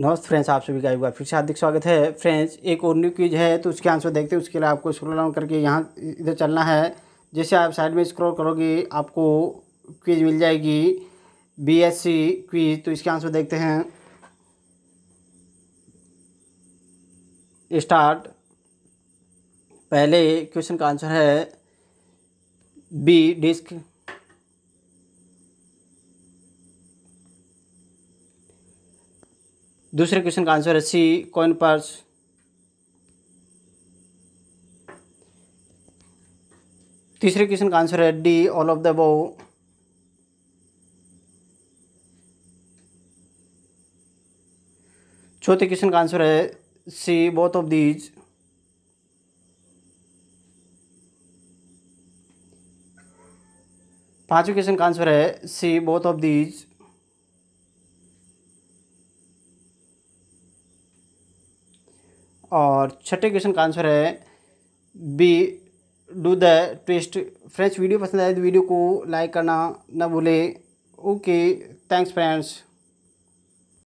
नमस्ते फ्रेंड्स आप सभी का एक बार फिर से हार्दिक स्वागत है फ्रेंड्स एक और न्यू क्यूज है तो उसके आंसर देखते हैं उसके लिए आपको स्क्रोल डाउन करके यहाँ इधर चलना है जैसे आप साइड में स्क्रॉल करोगे आपको क्वीज मिल जाएगी बीएससी क्वीज तो इसके आंसर देखते हैं स्टार्ट पहले क्वेश्चन का आंसर है बी डिस्क दूसरे क्वेश्चन का आंसर है सी कॉइन पर्स तीसरे क्वेश्चन का आंसर है D all of the above चौथे क्वेश्चन का आंसर है सी बोथ ऑफ दीज पांचवें क्वेश्चन का आंसर है सी बोथ ऑफ दीज और छठे क्वेश्चन का आंसर है B do the twist friends video पसंद आए तो वीडियो को लाइक करना ना भूले ओके थैंक्स फ्रेंड्स